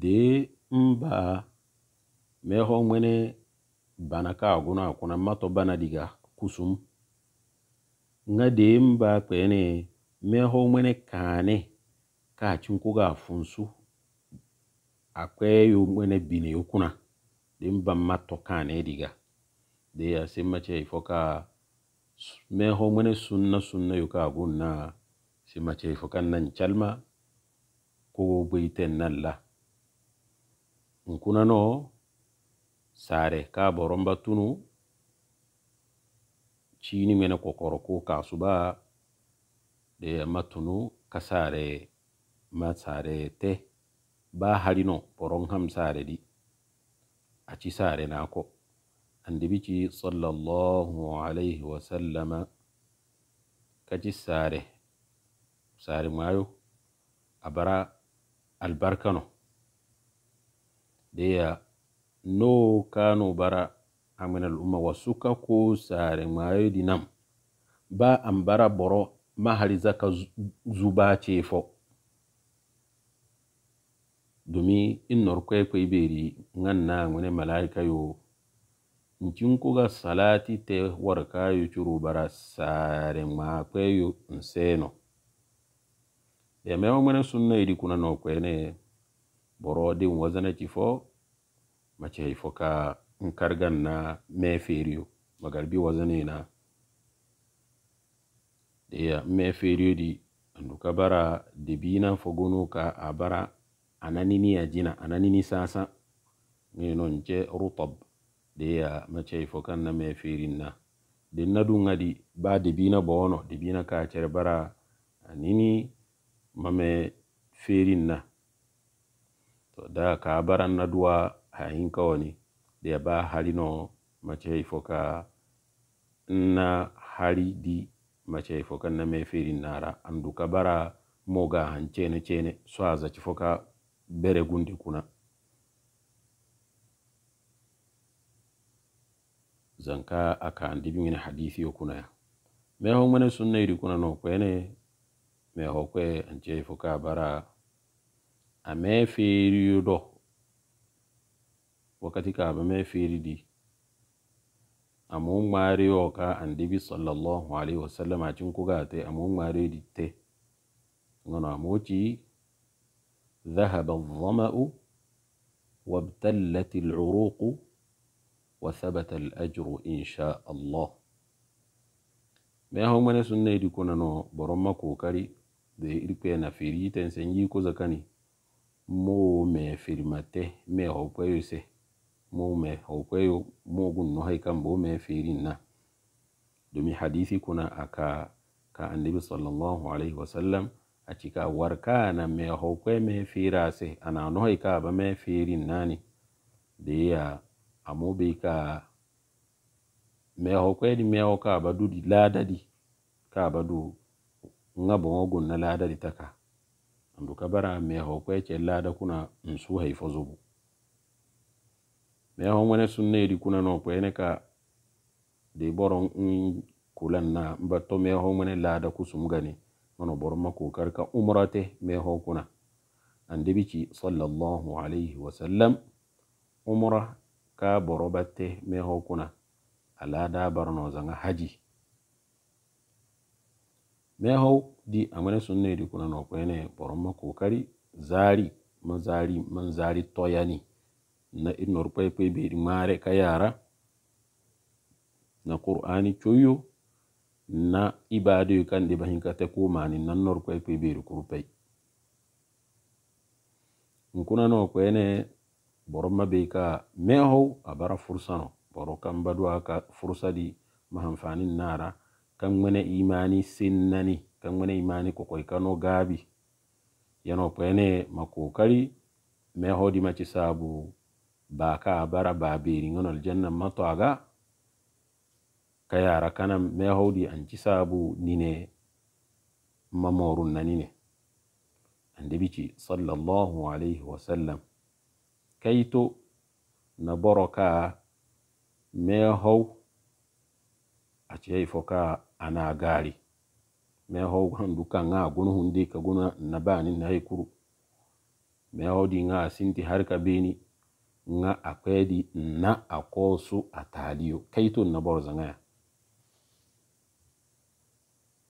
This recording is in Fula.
de mba meho ŋmene bana ka a guna kuna mato bana diga kusum nga dee mba kpene meho ŋmene kane ka a cin kuga funsu akwe yo ŋmene bine yo kuna dee mba mato kane diga dee ase mace ifo ka meho ŋmene sunna sunna yo ka a gunna se mace ifo kan nan calma ko gbeiten nan la ɗum kunano saare kaa boron battunu ciini mena kokoro ko kasuba de mattunu ka saare ma saare te ba harino boron ham saare ɗi aci saare naako andibici sallallahu alayhi wasallama kaci saare saare mayo abara albarkano deya no kano bara amin al'umma wasu ka ko sare mayo dinam ba an bara boro mahari zaka zuba ce fo domin in norkwai kwai beri nan na wani malaika yo nkin ga salati te warka yo curu bara sare ma kwai yo nseno ya mewa ngune sunna idi kuna no ne. boroɗin wazanati fo macehey fo ka nkargan na meferio magarbi wazanena deya meferio di andu ka bara debina fo gunu ka a bara ananini ajina ananini sasa nino nce rutab deya macehey fo kan na meferin na din nadun adi ba debina boono debina kacere bara anini mame ferin na to da ka baran na duwa a hinka wani da ya ba hari no mace haifoka na hari di mace haifoka na mai firi nara an duka bara moga han cene cene so a zaci foka bere gundi kuna zanka a ka an dibi mini hadisi yo kuna ya mai hau mana sunna iri kuna no kwene mai hau kwe an ce haifoka bara ame feeri yo ɗo wakkati kaaba me feeri ɗi amu ŋmaari yo ka andibi sallallahu alaihi wasallam a cin kuga te amun mari di te ŋono amoci ذهب الظمأ وابتلت العروق وثبت الأجر إن شاء الله ما هو من سنة دي كنا نو برمى كوكري دي إركوين فريتين سنجي كوزكني mowo me firimate me hokweyo se mome hokweyo mogun nohay kam bo me firin na domi hadisi kuna aka ka annabi sallallahu alaihi wasallam acika war kana me hokwe me fira se ana nohay ka ba me firin nani deya amobe ka me hokwe di me hokwa ba dudi ladadi ka ba du ngabo ogun na ladadi taka andu kabara meho kwe che lada kuna nsu haifozubu meho mwene sunne di kuna no kwe ne ka de boro kulan na mbato meho mwene lada kusumgani mano boro mako karka umrate meho kuna andibichi sallallahu alayhi wa sallam umra ka boro batte meho kuna alada barno zanga haji hau di a amene sunne di kuna no kwene boroma kokari zari mazari manzari toyani na inor pay pay be di mare yara na qur'ani choyo na ibadu kan di bahin ka ta koma ni nan nor kwai kwai beri kurpai nkuna na kwai ne ma bai ka a bara fursano boro kan badwa ka fursa di mahamfanin nara kanŋmene imani sinnani kanŋmene imani kokoy kano gaabi yano pene ma kokari ma hodimaci saabu baka abara baberiŋono aljannan ma toaga kayara kanam ma howdi anci saabu nine ma morun nanine andebici sallallahu alayhi wasallam kayto na boro ka ma how a yi foka ana gari me ho handu duka a gunu hundi ka guna na bani na haikuru me hau di nga sinti har ka beni nga akwedi na a akosu taliyo kaito na ya.